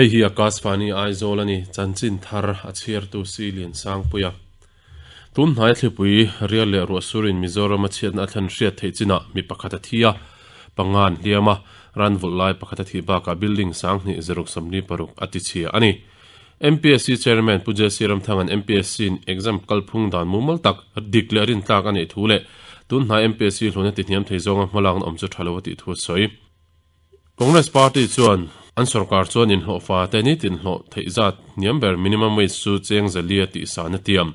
hei hi akasfani aizolani chanchin thar achhiar tu si lian sangpuya tun hnai thlipui rial le ruah surin mizoram achian athan hriat theihchina mi pakhat a thia pangan hliama ranvul lai pakhat a thi baka building sang hnih zeruk samni paruk ati chhia ani MPSC chairman Puja Siram Thangan MPSC in exam kalphung dan mumal tak declare in tak ani thule tun hnai MPSC hlona ti hniam theizonga hmalang omchu thalawati thu soi Congress Party chuan an sarkar chuan in hlawh fa te ni tin hlawh theihzat niam ber minimum wage su cheng zalia ti sa na tiam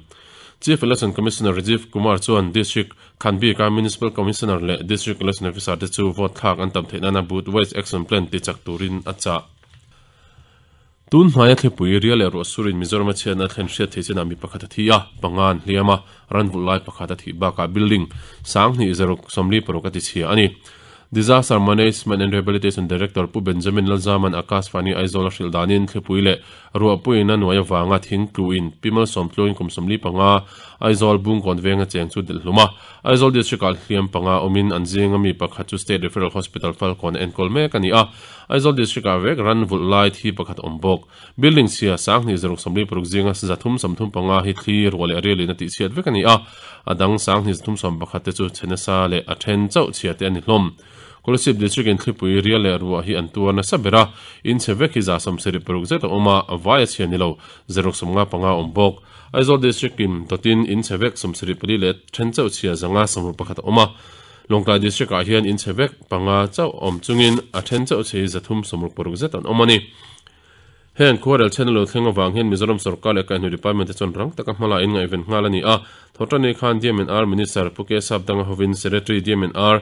chief election commissioner rajiv kumar chuan district khanbi ka municipal commissioner le district election officer te chu vote thak an tam theina na boot wage action plan ti chak turin acha tun hmaya thlepui rial ero surin mizoram chen a thlen hriat theichen ami pakhat thia pangan hliama ranvul lai pakhat thi baka building sang ni zaruk somli parokati chi ani disaster management and rehabilitation director pu benjamin lalzaman akasfani aizola shildanin thlepuile ruwa puina noya wanga thing tluin pimal somtloin kumsomli panga aizol bung konvenga chengchu dilhluma aizol district al hliam panga omin anjinga mi pakhat chu state referral hospital falcon and kolme kani a aizol district avek ran vul lai thi pakhat ombok building sia sang ni zeruk somli pruk jinga zathum samthum panga hi thli ruale reli na ti chiat vekani a adang sang ni zathum som pakhat te chu chenasa le athen chau chiate ani hlom kolsep de chigen thipu i real er wa hi an tu na sa bera in se veki za sam seri project oma wa ya che nilo zerok sum nga pa om bok aizol district kim totin in se vek sum seri pri le then chau chia zanga sam pa khata oma longta district a hian in se vek pa chau om chungin a then chau che zathum sumur project an omani hen kodel channel thing of ang hen mizoram sarkale ka hnu department chon rang takam mala inga event ngala ni a thotani khan diem in r minister puke sab dang hovin secretary diem in r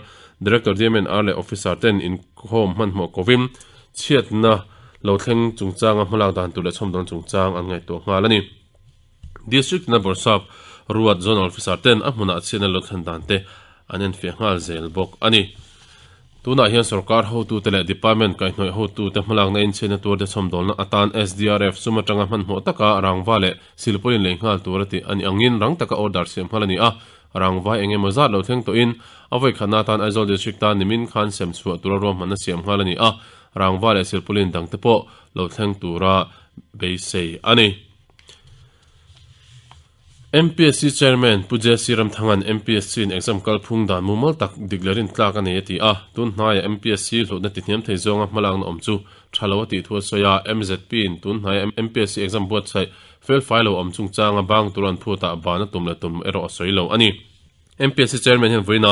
director diem in r le officer ten in home man mo kovim chiet na lo thing chung chang mala dan tu le chom dong chung chang ang ngai to ngala ni district number sab ruat zone officer ten amuna chen lo thandante anen fe ngal zel bok ani tu na hian sarkar ho tu tele department kai noi ho tu te hmalang na in chen tur de som dol na atan sdrf suma tanga man mo taka rangwa le silpolin le ngal tur ti ani angin rang taka order sem halani a rangwa enge maza lo theng to in avai khana tan aizol district ta nimin khan sem su tur ro man sem halani a rangwa le silpolin dang te po lo theng tura be sei ani MPSC chairman Puja Siram Thangan MPSC in exam kalphung dan mumal tak diglerin tlak ani ti. a ah, tun hnai MPSC hlo na ti hniam thei zonga hmalang na om chu thalawa ti thua soya MZP in tun hnai MPSC exam buat sai fel file lo om chung changa bang turan phu ta bana tumla tum ero soilo ani MPSC chairman hen voina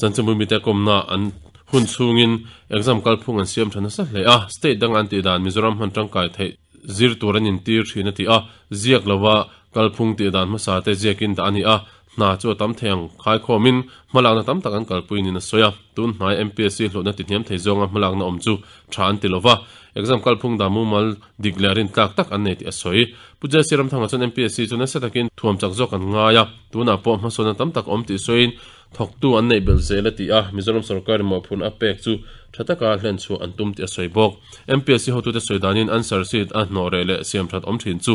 chanchum mi te na an hun chungin exam kalphung an siam thana sa le a ah, state dang an ti dan Mizoram han tangkai thei zir tu ranin tir thina ti a ah, zyak lwa kalphung te dan ma sa te je da ni a na chu tam theng khai khomin malang na tam tak an puin ni na soya tun hnai mpsc hlo na ti hnem thei zonga malang na om chu than tilova exam kalphung damu mal diglarin tak tak an nei ti asoi puja siram thanga chon mpsc chu na setakin thuam chak jok an ngaya tuna po ma sona tam tak om ti soin thok tu an nei bel zela ti a mizoram sarkar ma phun apek chu thataka hlen chu an tum ti asoi bok mpsc hotu te soidanin answer sit an nore le siam that om thin chu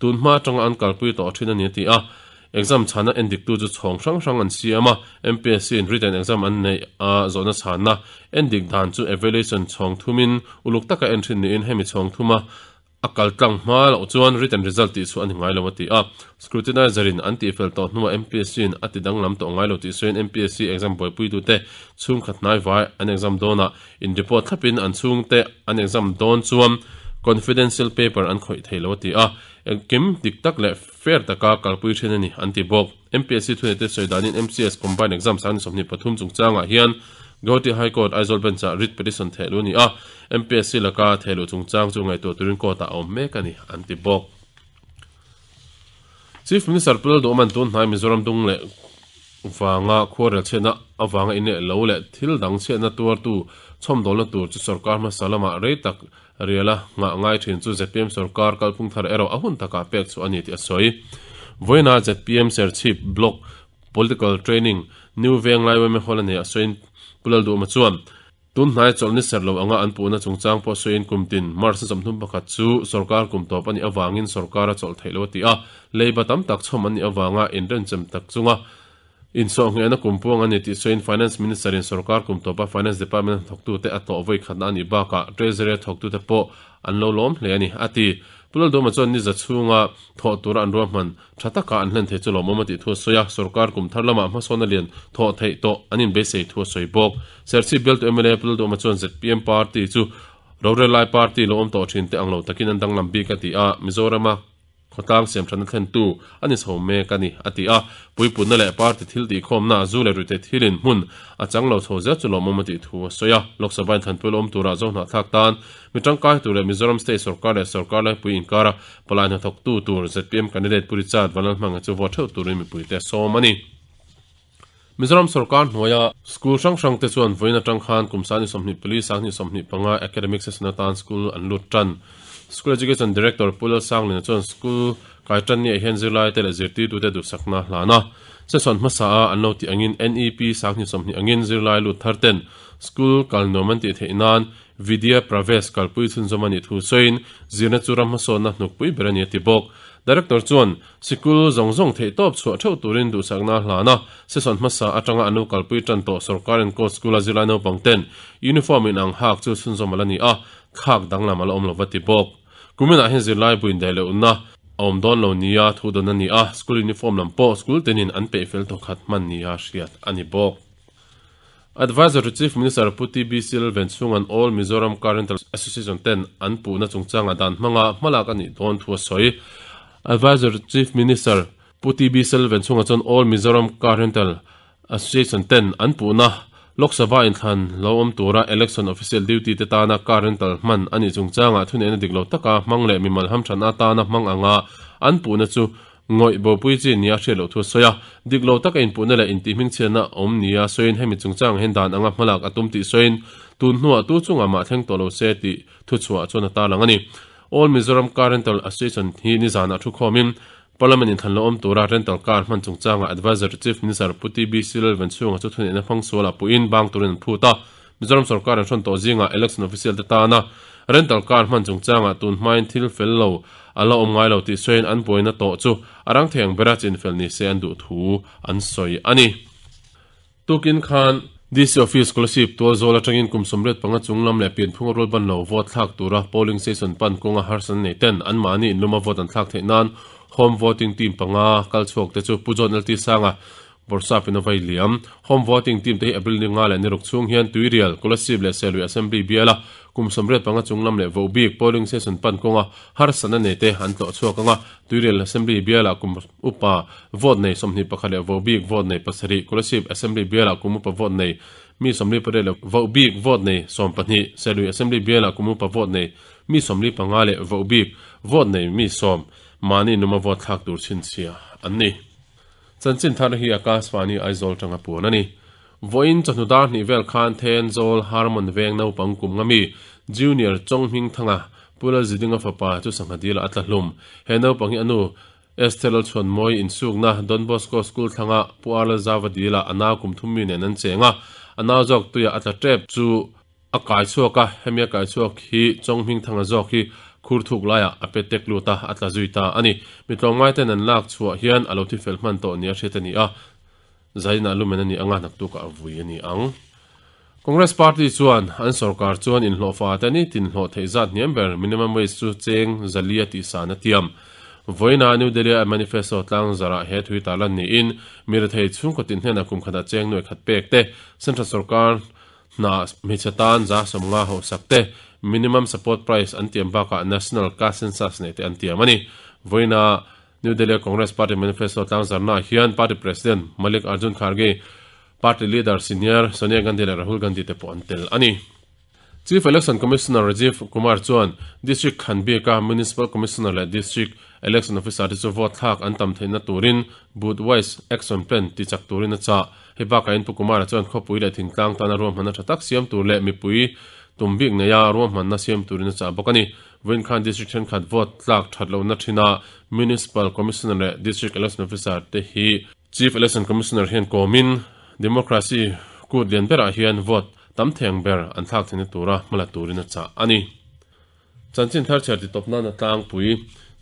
tun ma tanga an kalpui to thin ani ti a exam chana endik tu ju chong shang shang an siya ma MPSC in written exam an ne a zona chana endik dhan ju evaluation chong tu min uluk taka entry ni in hemi chong tu ma akal tang ma la uchuan written result ti su an ngay lo mati a scrutinizer an ti fel to nuwa MPSC in ati dang lam to ngay lo ti so in MPSC exam boy pui tu te chung khat nai vai an exam dona in report thapin an chung te an exam don chuan confidential paper an khoi theilo ti a ah, eh, kim tik tak le fair taka kalpui thena ni anti bok mpsc thune te soidanin mcs combined exam san somni pathum chung changa hian Gauti High Court Aizol Bencha ah Rit Petition thelu ni a ah, MPSC laka thelu chung chang chu ngai to turin ko ta om me kani anti bok Chief Minister Pul do man ton nai Mizoram dung le wanga khorel chena awanga ine lo le thil dang chena tuar tu chom dol tur chu sarkar ma salama re tak riala nga ngai thin chu zpm sarkar kalpung thar ero ahun taka pek chu ani ti asoi voina zpm serchip block political training new veng lai wem holani asoin pulal du ma chuan tun hnai cholni serlo anga an puna chungchang po soin kumtin marsa chamthum pakhat chu sarkar kumtop ani awangin sarkara chol thailo ti a leiba tam tak chhom ani awanga enran chem tak chunga in song ena kumpong ani ti so in finance minister in sarkar kum finance department thoktu te ato avoi khana ni ba ka treasury thoktu te po anlo lom le ani ati pulal do ma chon ni za chunga tho tur an ro man thata ka anlan the chulo ma ti tho so ya sarkar kum thar lama ma so na lien tho thai to anin be se tho soi bok serci belt mla pulal do ma chon z pm party chu rorelai party lom to chin te anglo takin an dang lam bi ka ti a mizorama khotang sem thana thlen tu ani chhome kani ati a puipun na le party thil ti khom na zu le rute thilin mun a changlo tho za chulo momati thu soya loksabha than pulom tu ra zo na thak tan mitang kai tour le mizoram state sarkar le sarkar le pui inkara palana thok tu tur zpm candidate puri chat walan manga chu vothau turi mi pui te so mani Mizoram sarkar hnoya school sang sang te chuan voina tang khan kumsani như police sangni somni à academic sesna tan school anh lut tan school education director pulal sang lena chuan school kai tan ni hian zirlai te la zirti du te du sakna hlana session masa anno ti angin nep sakni somni angin zirlai lu 13. school kal noman ti theinan vidya praves kalpui chun zomani thu soin zirna churam maso na Pui berani ti bok director chuan sikul zong zong thei top chu atho turin du sakna hlana session masa atanga anu Pui tan to sarkar and coach school azilano pangten uniform in ang hak chu chun zomalani a khak danglam ala omlo vati bok Gummen a hin se Leibu in déle un nach am Donlo ni ja oder nani a ah, Skul Uniform am Boskul, den en anbeifel och hat man ni ja schiiert an die Bo. Advisor Rezif Minister Putti Bisil wenn Zung an All Mizoram Current Association 10 anpu na Zung Zang adan manga malak an i don tuwa soi. Advisor Chief Minister Putti Bisil wenn Zung an All Mizoram Current Association 10 anpu na Lokse wain han lau om tura election official duty te tana karen tal man ani zung zang a tun ene dik lo taka mang le mi mal ham chan a tana mang a nga an pu na chu ngoi bo pui zi niya xe lo tu soya dik lo taka in pu na le in ti ming chen na om niya soyin hemi zung zang hen dan anga malak atum ti soyin tun nu a tu chung a ma teng tolo se ti tu chua chua na ta langani All Mizoram Karental Association hi ni zana chu komin parliament in thanlo om tura rental car chung chungchanga advisor chief minister puti b silal van chunga chu thunin a phang sola in bang turin phuta mizoram sarkar an thon to zinga uh, election official ta tana rental car hman chungchanga uh, tun hmain thil fello ala om ngai lo ti soin an poina to chu arang theng bera chin felni se an du thu an soi ani tukin khan DC office scholarship to zola tangin kum somret panga chunglam le pian phung rol ban lo vot thak tura polling station pan konga harsan nei ten an mani in luma vot an thak the nan home voting team panga kalchok te chu pujon alti sanga borsa pina liam home voting team te april ni nga ni rok chung hian tuirial kolasib le selwi assembly biala kum samret panga chunglam le vobik polling session pan konga har sana ne te han to chokanga tuirial assembly biala kum upa vote nei somni pakhale vobik vote nei pasari kolasib assembly biala kum upa vote nei mi somli pare le vobik vote nei som pani selwi assembly biala kum upa vote nei mi somli panga le vobik vote nei mi som mani numa vo thak tur chin sia anni chanchin thar hi akashwani aizol tanga puan ani voin chanudar ni vel khan then zol harmon veng no pangkum ngami junior chongming thanga pula zidinga fapa chu sanghadil atlahlum heno pangi anu estelal chon moi in sukna don bosco school thanga puala zawadila ana kum thummi ne nan chenga ana jok tuya atla trep chu akai chuaka hemia kai chuak hi chongming thanga jok hi kur thuk laia ape tek lu ta atla zui ta ani mitlong mai ten an lak chua hian alo ti fel man to nia she tani a zaina lu men ani anga nak tu ka vui ani ang congress party chuan an sarkar chuan in lofa tani tin lo thei zat niam ber minimum wage chu cheng zalia ti sana tiam voina new delhi a manifesto tlang zara he thui ta lan ni in mir thei chung ko tin hna kum khada cheng noi khat pek te central sarkar na mechatan za somnga ho sakte minimum support price antiam tiam baka national cash census ne te an tiam ani voina New Delhi Congress Party manifesto tlang na hian party president Malik Arjun Kharge party leader senior Sonia Gandhi le Rahul Gandhi te pon tel ani Chief Election Commissioner Rajiv Kumar Chuan district Khanbe ka municipal commissioner le district election officer ti vote thak an tam theina turin booth wise action plan ti chak turin acha heba ka in pu kumar chuan khopui le thing tlang tan a rom hana thatak siam tur le mipui tumbik na yaa arwa man na siyam turi na tsaa bakani Winkhan District Chen khat vot tlaak thadlo na china Municipal Commissioner District Election Officer te hi Chief Election Commissioner hen ko Democracy ku dien bera hiyan vot tam teang ber an thaak tini tura mala turi na tsaa ani Chan chin thar chair di top na na tlaang pui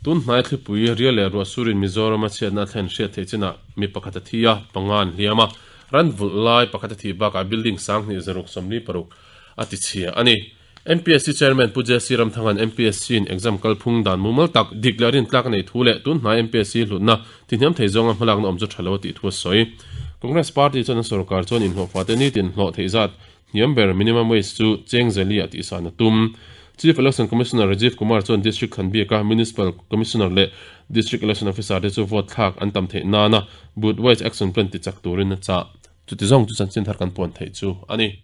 Tun nai khi pui riyal e arwa surin mizora ma chiyat na thayn shiyat te china mi pakatatiya pangaan liyama Ran vul lai pakatatiya baka building sang ni izaruk somni paruk ati chia ani MPSC chairman Puja Siram thangan MPSC in exam kal phung dan mumal tak declarin tlak nei thule tun na MPSC hlutna Tinham thei zonga hmalak na omcha thalo ti thu soi Congress party chon sarkar chon in hlofa te ni tin hlo thei zat niam ber minimum wage chu cheng zali ati sana tum Chief Election Commissioner Rajiv Kumar chon district Khanbi ka municipal commissioner le district election officer te chu vote thak an tam thei na na but Wage action plan ti chak turin na cha chu ti zong chu chan chin thar kan pon thei chu ani